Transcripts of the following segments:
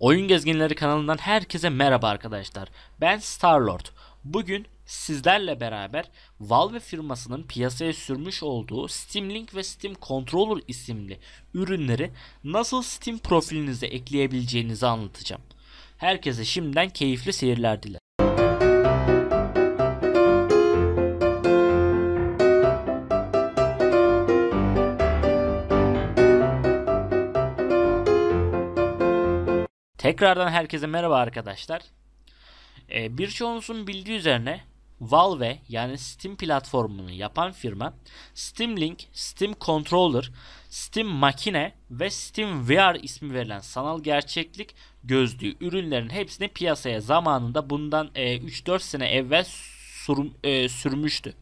Oyun Gezginleri kanalından herkese merhaba arkadaşlar. Ben Starlord. Bugün sizlerle beraber Valve firmasının piyasaya sürmüş olduğu Steam Link ve Steam Controller isimli ürünleri nasıl Steam profilinize ekleyebileceğinizi anlatacağım. Herkese şimdiden keyifli seyirler dilerim. Tekrardan herkese merhaba arkadaşlar. Ee, birçoğunuzun bildiği üzerine Valve yani Steam platformunu yapan firma Steam Link, Steam Controller, Steam Makine ve Steam VR ismi verilen sanal gerçeklik gözlüğü ürünlerin hepsini piyasaya zamanında bundan e, 3-4 sene evvel sur, e, sürmüştü.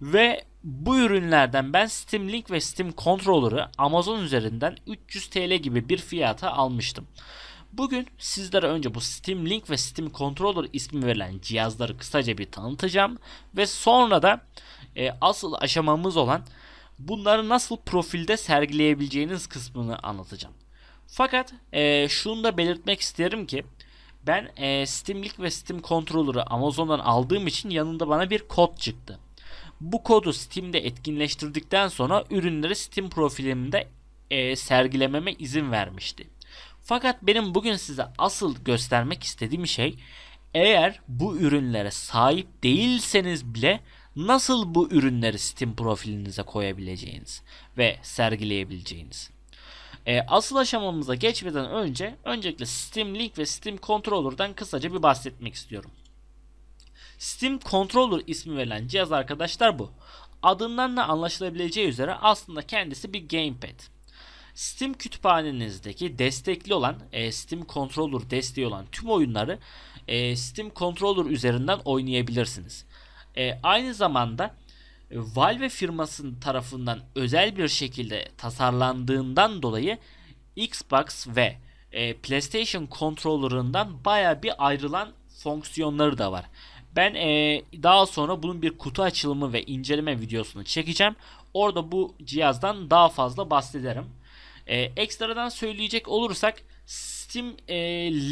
Ve bu ürünlerden ben Steam Link ve Steam Controller'ı Amazon üzerinden 300 TL gibi bir fiyata almıştım. Bugün sizlere önce bu Steam Link ve Steam Controller ismi verilen cihazları kısaca bir tanıtacağım. Ve sonra da e, asıl aşamamız olan bunları nasıl profilde sergileyebileceğiniz kısmını anlatacağım. Fakat e, şunu da belirtmek isterim ki ben e, Steam Link ve Steam Controller'ı Amazon'dan aldığım için yanında bana bir kod çıktı. Bu kodu Steam'de etkinleştirdikten sonra ürünleri Steam profilimde e, sergilememe izin vermişti. Fakat benim bugün size asıl göstermek istediğim şey eğer bu ürünlere sahip değilseniz bile nasıl bu ürünleri Steam profilinize koyabileceğiniz ve sergileyebileceğiniz. E, asıl aşamamıza geçmeden önce öncelikle Steam Link ve Steam Controller'dan kısaca bir bahsetmek istiyorum. Steam Controller ismi verilen cihaz arkadaşlar bu. Adından da anlaşılabileceği üzere aslında kendisi bir gamepad. Steam kütüphanenizdeki destekli olan e, Steam Controller desteği olan tüm oyunları e, Steam Controller üzerinden oynayabilirsiniz. E, aynı zamanda e, Valve firmasının tarafından özel bir şekilde tasarlandığından dolayı Xbox ve e, PlayStation Controller'ından baya bir ayrılan fonksiyonları da var. Ben e, daha sonra bunun bir kutu açılımı ve inceleme videosunu çekeceğim. Orada bu cihazdan daha fazla bahsederim. E, ekstradan söyleyecek olursak Steam e,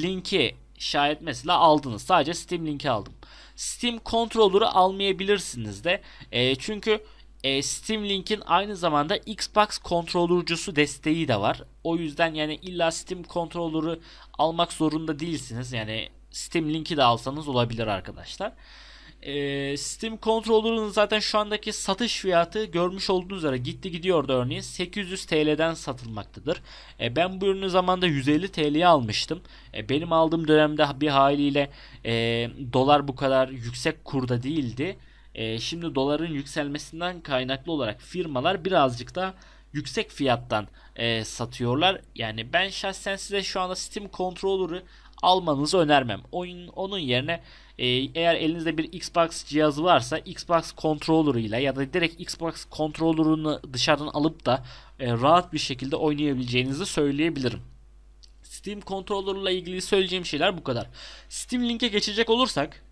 linki şayet mesela aldınız. Sadece Steam linki aldım. Steam kontrolörü almayabilirsiniz de. E, çünkü e, Steam Link'in aynı zamanda Xbox kontrolörcüsü desteği de var. O yüzden yani illa Steam kontrolörü almak zorunda değilsiniz. Yani Steam Link'i de alsanız olabilir arkadaşlar. E, Steam Controller'ın zaten şu andaki satış fiyatı görmüş olduğunuz üzere gitti gidiyordu örneğin 800 TL'den satılmaktadır. E, ben bu ürünü zamanda 150 TL'ye almıştım. E, benim aldığım dönemde bir haliyle e, dolar bu kadar yüksek kurda değildi. E, şimdi doların yükselmesinden kaynaklı olarak firmalar birazcık da yüksek fiyattan e, satıyorlar. Yani ben şahsen size şu anda Steam Controller'ı almanızı önermem. Oyun, onun yerine ee, eğer elinizde bir Xbox cihazı varsa Xbox controller ile ya da direkt Xbox controller'ını dışarıdan alıp da e, rahat bir şekilde oynayabileceğinizi söyleyebilirim. Steam controller ile ilgili söyleyeceğim şeyler bu kadar. Steam Link'e geçecek olursak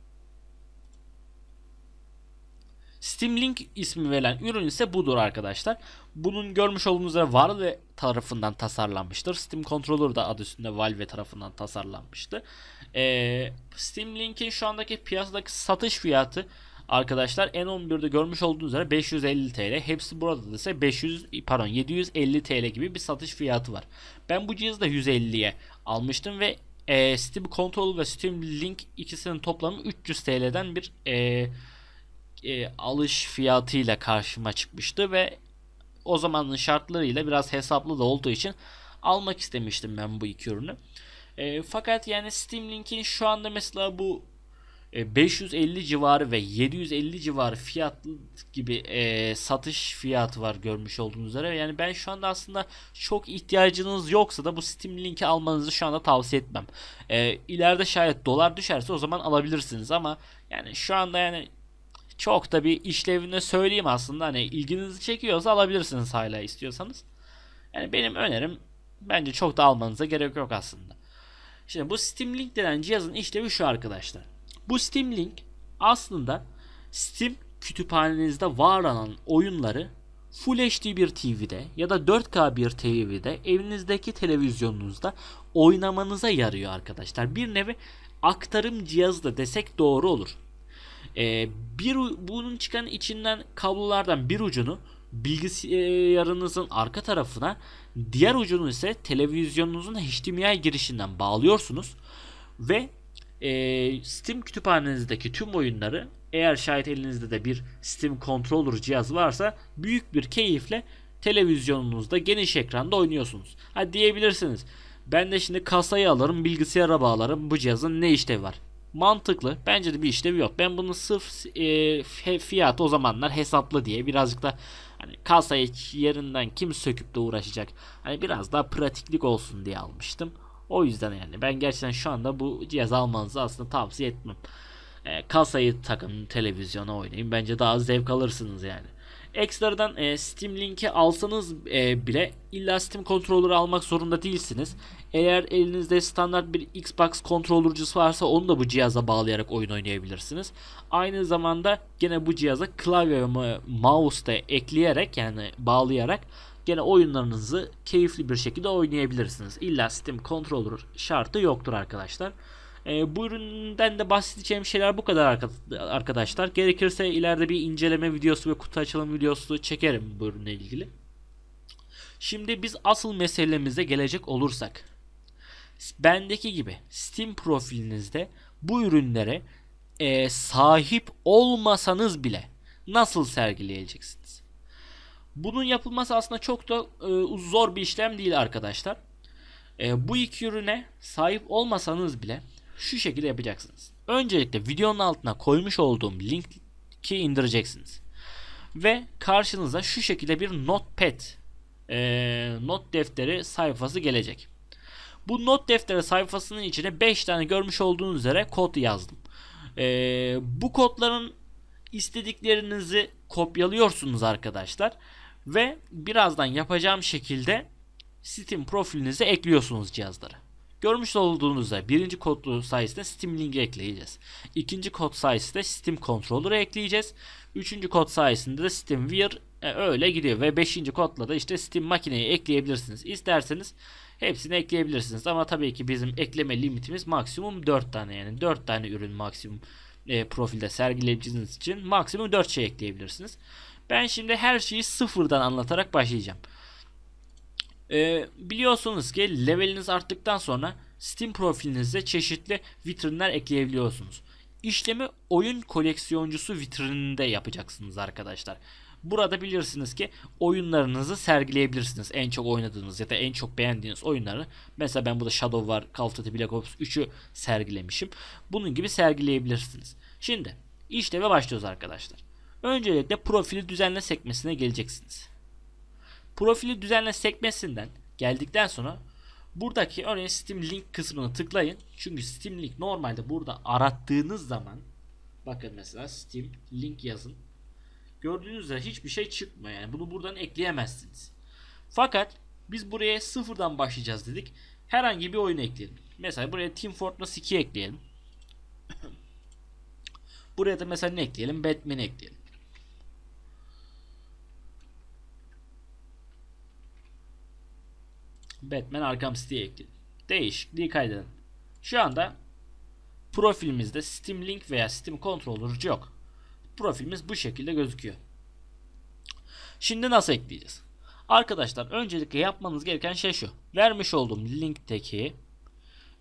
Steam Link ismi verilen ürün ise budur arkadaşlar. Bunun görmüş olduğunuz üzere Valve tarafından tasarlanmıştır. Steam Controller da adı üstünde Valve tarafından tasarlanmıştı. Ee, Steam Link'in şu andaki piyasadaki satış fiyatı arkadaşlar N11'de görmüş olduğunuz üzere 550 TL. Hepsi burada da ise 500 pardon 750 TL gibi bir satış fiyatı var. Ben bu cihazı da 150'ye almıştım ve e, Steam Control ve Steam Link ikisinin toplamı 300 TL'den bir e, e, alış fiyatıyla karşıma çıkmıştı ve o zamanın şartlarıyla biraz hesaplı da olduğu için almak istemiştim ben bu iki ürünü. E, fakat yani Steam Link'in şu anda mesela bu e, 550 civarı ve 750 civarı fiyat gibi e, satış fiyatı var görmüş olduğunuz üzere. Yani ben şu anda aslında çok ihtiyacınız yoksa da bu Steam Link'i almanızı şu anda tavsiye etmem. E, ileride şayet dolar düşerse o zaman alabilirsiniz ama yani şu anda yani çok da bir işlevini söyleyeyim aslında. Hani ilginizi çekiyorsa alabilirsiniz hala istiyorsanız. Yani benim önerim bence çok da almanıza gerek yok aslında. Şimdi bu Steam Link denen cihazın işlevi şu arkadaşlar. Bu Steam Link aslında Steam kütüphanenizde var olan oyunları Full HD bir TV'de ya da 4K bir TV'de evinizdeki televizyonunuzda oynamanıza yarıyor arkadaşlar. Bir nevi aktarım cihazı da desek doğru olur. E, bir bunun çıkan içinden kablolardan bir ucunu bilgisayarınızın arka tarafına diğer ucunu ise televizyonunuzun HDMI girişinden bağlıyorsunuz ve e, Steam kütüphanenizdeki tüm oyunları eğer şayet elinizde de bir Steam Controller cihaz varsa büyük bir keyifle televizyonunuzda geniş ekranda oynuyorsunuz. Ha diyebilirsiniz ben de şimdi kasayı alırım bilgisayara bağlarım bu cihazın ne işlevi var? mantıklı. Bence de bir işlevi yok. Ben bunu sırf e, fiyatı o zamanlar hesaplı diye birazcık da hani kasayı yerinden kim söküp de uğraşacak. Hani biraz daha pratiklik olsun diye almıştım. O yüzden yani ben gerçekten şu anda bu cihaz almanızı aslında tavsiye etmem. E, kasayı takın televizyona oynayın. Bence daha zevk alırsınız yani. Ekstradan e, Steam linki alsanız e, bile illa Steam kontrolörü almak zorunda değilsiniz. Eğer elinizde standart bir Xbox kontrolörcüsü varsa onu da bu cihaza bağlayarak oyun oynayabilirsiniz. Aynı zamanda gene bu cihaza klavye ve mouse da ekleyerek yani bağlayarak gene oyunlarınızı keyifli bir şekilde oynayabilirsiniz. İlla Steam kontrolörü şartı yoktur arkadaşlar. E, bu üründen de bahsedeceğim şeyler bu kadar arkadaşlar. Gerekirse ileride bir inceleme videosu ve kutu açılım videosu çekerim bu ürünle ilgili. Şimdi biz asıl meselemize gelecek olursak. Bendeki gibi Steam profilinizde bu ürünlere e, sahip olmasanız bile nasıl sergileyeceksiniz? Bunun yapılması aslında çok da e, zor bir işlem değil arkadaşlar. E, bu iki ürüne sahip olmasanız bile şu şekilde yapacaksınız. Öncelikle videonun altına koymuş olduğum linki indireceksiniz. Ve karşınıza şu şekilde bir notepad e, not defteri sayfası gelecek. Bu not defteri sayfasının içine 5 tane görmüş olduğunuz üzere kod yazdım. E, bu kodların istediklerinizi kopyalıyorsunuz arkadaşlar. Ve birazdan yapacağım şekilde Steam profilinize ekliyorsunuz cihazları. Görmüş olduğunuzda birinci kodlu sayesinde Steam Link'i ekleyeceğiz. İkinci kod sayesinde Steam Controller'ı ekleyeceğiz. Üçüncü kod sayesinde de Steam Wear e, öyle gidiyor. Ve beşinci kodla da işte Steam makineyi ekleyebilirsiniz. İsterseniz hepsini ekleyebilirsiniz. Ama tabii ki bizim ekleme limitimiz maksimum 4 tane yani 4 tane ürün maksimum e, profilde sergileyeceğiniz için maksimum 4 şey ekleyebilirsiniz. Ben şimdi her şeyi sıfırdan anlatarak başlayacağım. E, biliyorsunuz ki leveliniz arttıktan sonra Steam profilinize çeşitli vitrinler ekleyebiliyorsunuz. İşlemi oyun koleksiyoncusu vitrininde yapacaksınız arkadaşlar. Burada bilirsiniz ki oyunlarınızı sergileyebilirsiniz. En çok oynadığınız ya da en çok beğendiğiniz oyunları. Mesela ben burada Shadow War, Call of Duty Black Ops 3'ü sergilemişim. Bunun gibi sergileyebilirsiniz. Şimdi işleme başlıyoruz arkadaşlar. Öncelikle profili düzenle sekmesine geleceksiniz. Profili düzenle sekmesinden geldikten sonra buradaki örneğin Steam Link kısmına tıklayın. Çünkü Steam Link normalde burada arattığınız zaman bakın mesela Steam Link yazın. Gördüğünüzde hiçbir şey çıkmıyor. Yani bunu buradan ekleyemezsiniz. Fakat biz buraya sıfırdan başlayacağız dedik. Herhangi bir oyun ekleyelim. Mesela buraya Team Fortress 2 ekleyelim. buraya da mesela ne ekleyelim? Batman ekleyelim. Batman Arkham City'ye ekledim. Değişikliği kaydedelim. Şu anda profilimizde Steam Link veya Steam Controller'cı yok. Profilimiz bu şekilde gözüküyor. Şimdi nasıl ekleyeceğiz? Arkadaşlar öncelikle yapmanız gereken şey şu. Vermiş olduğum linkteki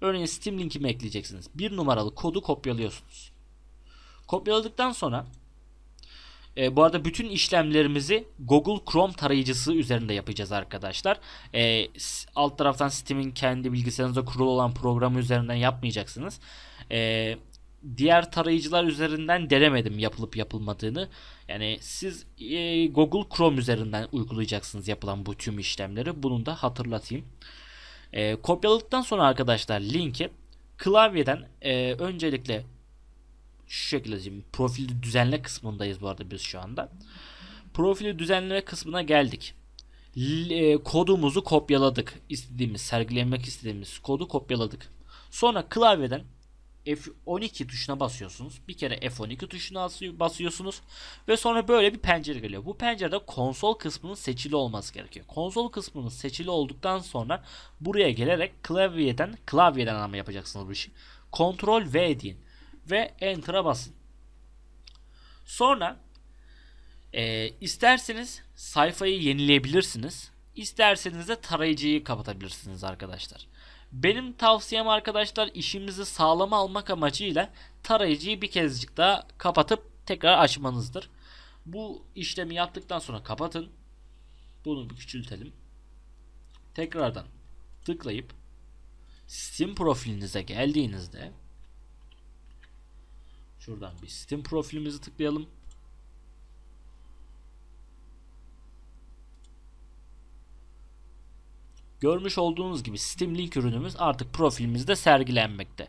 örneğin Steam linkimi ekleyeceksiniz. Bir numaralı kodu kopyalıyorsunuz. Kopyaladıktan sonra e, bu arada bütün işlemlerimizi Google Chrome tarayıcısı üzerinde yapacağız arkadaşlar. E, alt taraftan Steam'in kendi bilgisayarınızda kurulu olan programı üzerinden yapmayacaksınız. E, diğer tarayıcılar üzerinden denemedim yapılıp yapılmadığını. Yani siz e, Google Chrome üzerinden uygulayacaksınız yapılan bu tüm işlemleri. Bunu da hatırlatayım. E, kopyaladıktan sonra arkadaşlar linki klavyeden e, öncelikle şu şekilde diyeyim. Profili düzenle kısmındayız bu arada biz şu anda. Profili düzenleme kısmına geldik. E, kodumuzu kopyaladık. İstediğimiz, sergilemek istediğimiz kodu kopyaladık. Sonra klavyeden F12 tuşuna basıyorsunuz. Bir kere F12 tuşuna basıyorsunuz ve sonra böyle bir pencere geliyor. Bu pencerede konsol kısmının seçili olması gerekiyor. Konsol kısmının seçili olduktan sonra buraya gelerek klavyeden klavyeden anlamı yapacaksınız bu işi. Ctrl V deyin ve Enter'a basın. Sonra e, isterseniz sayfayı yenileyebilirsiniz. İsterseniz de tarayıcıyı kapatabilirsiniz arkadaşlar. Benim tavsiyem arkadaşlar işimizi sağlama almak amacıyla tarayıcıyı bir kezcik daha kapatıp tekrar açmanızdır. Bu işlemi yaptıktan sonra kapatın. Bunu bir küçültelim. Tekrardan tıklayıp Steam profilinize geldiğinizde Şuradan bir Steam profilimizi tıklayalım. Görmüş olduğunuz gibi Steam Link ürünümüz artık profilimizde sergilenmekte.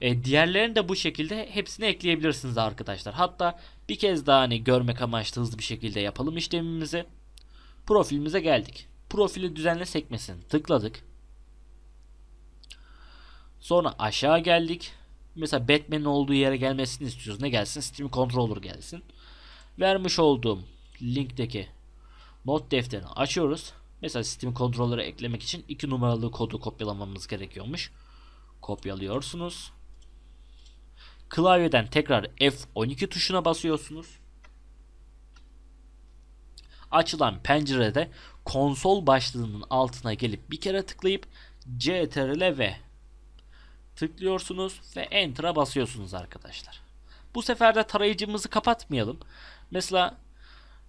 E, diğerlerini de bu şekilde hepsini ekleyebilirsiniz arkadaşlar. Hatta bir kez daha hani görmek amaçlı hızlı bir şekilde yapalım işlemimizi. Profilimize geldik. Profili düzenle sekmesini tıkladık. Sonra aşağı geldik. Mesela Batman'in olduğu yere gelmesini istiyoruz. Ne gelsin? Steam Controller gelsin. Vermiş olduğum linkteki not defterini açıyoruz. Mesela Steam Controller'ı eklemek için iki numaralı kodu kopyalamamız gerekiyormuş. Kopyalıyorsunuz. Klavyeden tekrar F12 tuşuna basıyorsunuz. Açılan pencerede konsol başlığının altına gelip bir kere tıklayıp CTRL ve tıklıyorsunuz ve enter'a basıyorsunuz arkadaşlar. Bu sefer de tarayıcımızı kapatmayalım. Mesela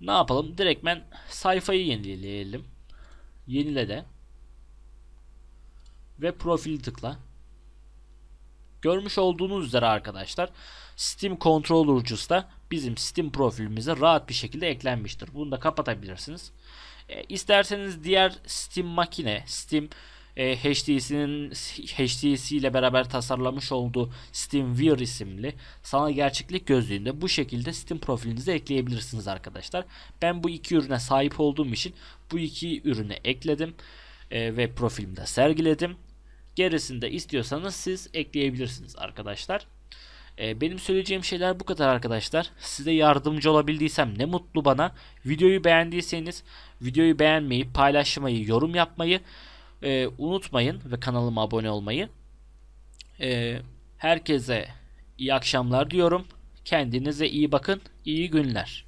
ne yapalım? Direktmen sayfayı yenileyelim. Yenile de. Ve profili tıkla. Görmüş olduğunuz üzere arkadaşlar Steam Controller'cısı da bizim Steam profilimize rahat bir şekilde eklenmiştir. Bunu da kapatabilirsiniz. E, isterseniz diğer Steam makine, Steam e, HTC'nin HTC ile beraber tasarlamış olduğu Steam isimli sana gerçeklik gözlüğünde bu şekilde Steam profilinizi ekleyebilirsiniz arkadaşlar. Ben bu iki ürüne sahip olduğum için bu iki ürünü ekledim e, ve profilimde sergiledim. Gerisinde istiyorsanız siz ekleyebilirsiniz arkadaşlar. E, benim söyleyeceğim şeyler bu kadar arkadaşlar. Size yardımcı olabildiysem ne mutlu bana. Videoyu beğendiyseniz videoyu beğenmeyi, paylaşmayı, yorum yapmayı e, unutmayın ve kanalıma abone olmayı. E, herkese iyi akşamlar diyorum. Kendinize iyi bakın. İyi günler.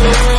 Yeah.